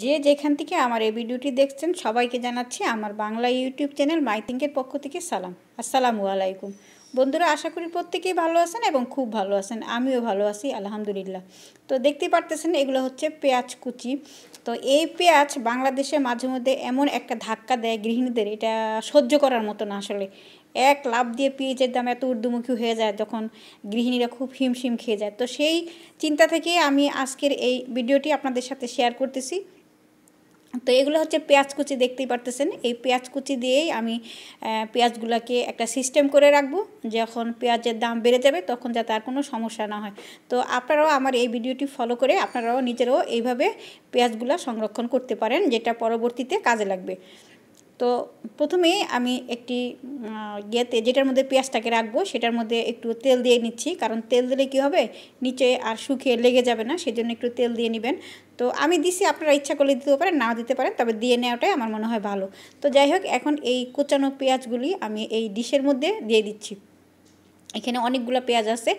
যে যেখান থেকে আমার এই ভিডিওটি দেখছেন সবাইকে জানাচ্ছি আমার বাংলা ইউটিউব চ্যানেল মাইথিঙ্কের পক্ষ থেকে সালাম আসসালামু আলাইকুম বন্ধুরা আশা করি প্রত্যেকেই ভালো আছেন এবং খুব ভালো আছেন আমিও ভালো আছি আলহামদুলিল্লাহ তো দেখতে পারতেছেন এগুলো হচ্ছে পেঁয়াজ কুচি তো এই পেঁয়াজ বাংলাদেশে মাঝে মধ্যে এমন একটা ধাক্কা দেয় গৃহিণীদের এটা সহ্য করার মতো না আসলে এক লাভ দিয়ে পেঁয়াজের দাম এত ঊর্ধ্বমুখী হয়ে যায় যখন গৃহিণীরা খুব হিমশিম খেয়ে যায় তো সেই চিন্তা থেকে আমি আজকের এই ভিডিওটি আপনাদের সাথে শেয়ার করতেছি তো এগুলো হচ্ছে পেঁয়াজ কুচি দেখতেই পারতেছেন এই পেঁয়াজ কুচি দিয়েই আমি পেঁয়াজগুলোকে একটা সিস্টেম করে রাখবো যখন পেঁয়াজের দাম বেড়ে যাবে তখন যাতে আর কোনো সমস্যা না হয় তো আপনারাও আমার এই ভিডিওটি ফলো করে আপনারাও নিজেরাও এইভাবে পেঁয়াজগুলো সংরক্ষণ করতে পারেন যেটা পরবর্তীতে কাজে লাগবে তো প্রথমে আমি একটি ইয়েতে যেটার মধ্যে পেঁয়াজটাকে রাখবো সেটার মধ্যে একটু তেল দিয়ে নিচ্ছি কারণ তেল দিলে কি হবে নিচে আর শুকিয়ে লেগে যাবে না সেজন্য একটু তেল দিয়ে নেবেন তো আমি দিছি আপনারা ইচ্ছা করলে দিতে পারেন না দিতে পারেন তবে দিয়ে নেওয়াটাই আমার মনে হয় ভালো তো যাই হোক এখন এই কোচানো পেঁয়াজগুলি আমি এই ডিশের মধ্যে দিয়ে দিচ্ছি এখানে অনেকগুলো পেঁয়াজ আছে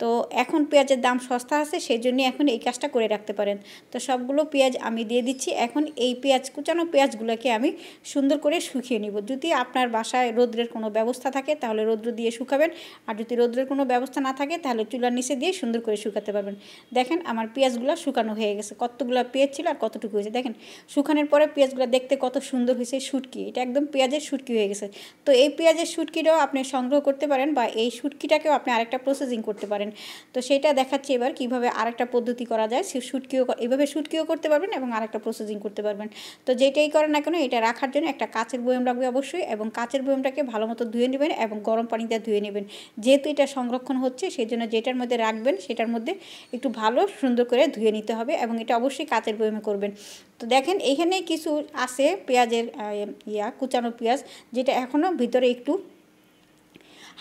তো এখন পেঁয়াজের দাম সস্তা আছে সেই জন্য এখন এই কাজটা করে রাখতে পারেন তো সবগুলো পেঁয়াজ আমি দিয়ে দিচ্ছি এখন এই পেঁয়াজ কুচানো পেঁয়াজগুলোকে আমি সুন্দর করে শুকিয়ে নিব যদি আপনার বাসায় রোদ্রের কোনো ব্যবস্থা থাকে তাহলে রোদ্র দিয়ে শুকাবেন আর যদি রোদ্রের কোনো ব্যবস্থা না থাকে তাহলে চুলার নিচে দিয়ে সুন্দর করে শুকাতে পারবেন দেখেন আমার পেঁয়াজগুলো শুকানো হয়ে গেছে কতগুলো পেঁয়াজ ছিল আর কতটুকু হয়েছে দেখেন শুকানোর পরে পেঁয়াজগুলো দেখতে কত সুন্দর হয়েছে শুটকি এটা একদম পেঁয়াজের সুটকি হয়ে গেছে তো এই পেঁয়াজের সুটকিটাও আপনি সংগ্রহ করতে পারেন বা এই শুটকিটাকেও আপনি আরেকটা প্রসেসিং করতে পারেন পারেন তো সেটা দেখাচ্ছি এবার কিভাবে আরেকটা পদ্ধতি করা যায় সে এভাবে সুটকিও করতে পারবেন এবং আরেকটা প্রসেসিং করতে পারবেন তো যেটাই করেন না কেন এটা রাখার জন্য একটা কাঁচের বয়ম রাখবে অবশ্যই এবং কাঁচের বয়মটাকে ভালো মতো ধুয়ে নেবেন এবং গরম পানিতে ধুয়ে নেবেন যেহেতু এটা সংরক্ষণ হচ্ছে সেই জন্য যেটার মধ্যে রাখবেন সেটার মধ্যে একটু ভালো সুন্দর করে ধুয়ে নিতে হবে এবং এটা অবশ্যই কাঁচের বয়মে করবেন তো দেখেন এখানে কিছু আছে পেঁয়াজের ইয়া কুচানো পেঁয়াজ যেটা এখনও ভিতরে একটু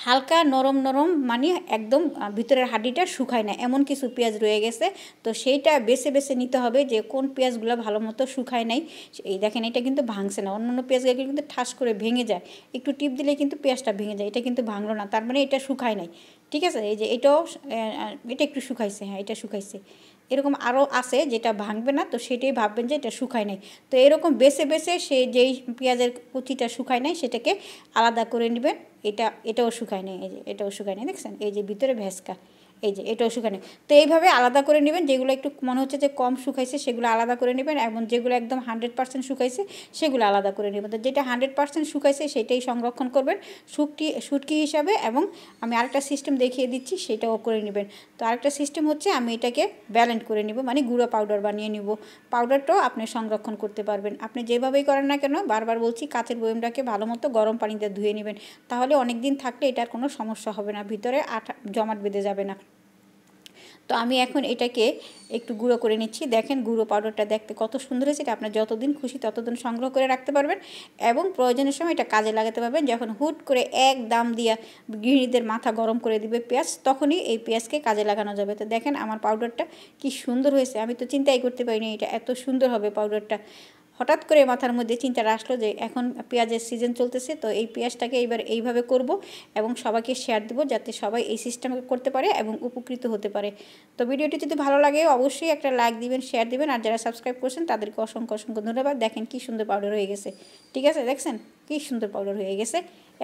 হালকা নরম নরম মানে একদম ভিতরের হাড্ডিটা শুকায় না এমন কিছু পেঁয়াজ রয়ে গেছে তো সেইটা বেছে বেছে নিতে হবে যে কোন পেঁয়াজগুলো ভালো মতো শুকায় নাই এই দেখেন এটা কিন্তু ভাঙছে না অন্যান্য পেঁয়াজগুলো কিন্তু ঠাস করে ভেঙে যায় একটু টিপ দিলে কিন্তু পেঁয়াজটা ভেঙে যায় এটা কিন্তু ভাঙলো না তার মানে এটা শুকায় নাই ঠিক আছে এই যে এটাও এটা একটু শুকাইছে হ্যাঁ এটা শুকাইছে এরকম আরও আছে যেটা ভাঙবে না তো সেটাই ভাববেন যে এটা শুকায় নাই তো এরকম বেছে বেছে সে যেই পেঁয়াজের কুচিটা শুকায় নাই সেটাকে আলাদা করে নেবেন এটা এটাও শুকায় নেই এই যে এটাও শুকায় নেই দেখছেন এই যে ভিতরে ভেসকা এই যে এটাও শুকানো তো এইভাবে আলাদা করে নেবেন যেগুলো একটু মনে হচ্ছে যে কম শুকাইছে সেগুলো আলাদা করে নেবেন এবং যেগুলো একদম হান্ড্রেড পার্সেন্ট শুকাইছে সেগুলো আলাদা করে নেবেন তো যেটা হান্ড্রেড পার্সেন্ট শুকাইছে সেটাই সংরক্ষণ করবেন শুকটি শুটকি হিসাবে এবং আমি আরেকটা সিস্টেম দেখিয়ে দিচ্ছি সেটাও করে নেবেন তো আরেকটা সিস্টেম হচ্ছে আমি এটাকে ব্যালেন্ট করে নেব মানে গুঁড়ো পাউডার বানিয়ে নিব পাউডারটাও আপনি সংরক্ষণ করতে পারবেন আপনি যেভাবেই করেন না কেন বারবার বলছি কাঁচের বয়মটাকে ভালো মতো গরম পানিতে ধুয়ে নেবেন তাহলে অনেক দিন থাকলে এটার কোনো সমস্যা হবে না ভিতরে আঠা জমাট বেঁধে যাবে না তো আমি এখন এটাকে একটু গুঁড়ো করে নিচ্ছি দেখেন গুঁড়ো পাউডারটা দেখতে কত সুন্দর হয়েছে এটা আপনার যতদিন খুশি ততদিন সংগ্রহ করে রাখতে পারবেন এবং প্রয়োজনের সময় এটা কাজে লাগাতে পারবেন যখন হুট করে এক দাম দিয়ে গৃহিণীদের মাথা গরম করে দিবে পেঁয়াজ তখনই এই পেঁয়াজকে কাজে লাগানো যাবে তো দেখেন আমার পাউডারটা কি সুন্দর হয়েছে আমি তো চিন্তাই করতে পারিনি এটা এত সুন্দর হবে পাউডারটা হঠাৎ করে মাথার মধ্যে চিন্তা আসলো যে এখন পেঁয়াজের সিজন চলতেছে তো এই পেঁয়াজটাকে এইবার এইভাবে করব এবং সবাইকে শেয়ার দেবো যাতে সবাই এই সিস্টেম করতে পারে এবং উপকৃত হতে পারে তো ভিডিওটি যদি ভালো লাগে অবশ্যই একটা লাইক দিবেন শেয়ার দিবেন আর যারা সাবস্ক্রাইব করছেন তাদেরকে অসংখ্য অসংখ্য ধন্যবাদ দেখেন কি সুন্দর পাউডার হয়ে গেছে ঠিক আছে দেখছেন কি সুন্দর পাউডার হয়ে গেছে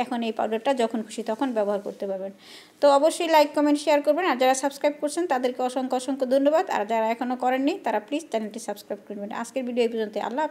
এখন এই পাউডারটা যখন খুশি তখন ব্যবহার করতে পারবেন তো অবশ্যই লাইক কমেন্ট শেয়ার করবেন আর যারা সাবস্ক্রাইব করছেন তাদেরকে অসংখ্য অসংখ্য ধন্যবাদ আর যারা এখনও করেননি তারা প্লিজ চ্যানেলটি সাবস্ক্রাইব করবেন আজকের ভিডিও এই পর্যন্ত আল্লাহ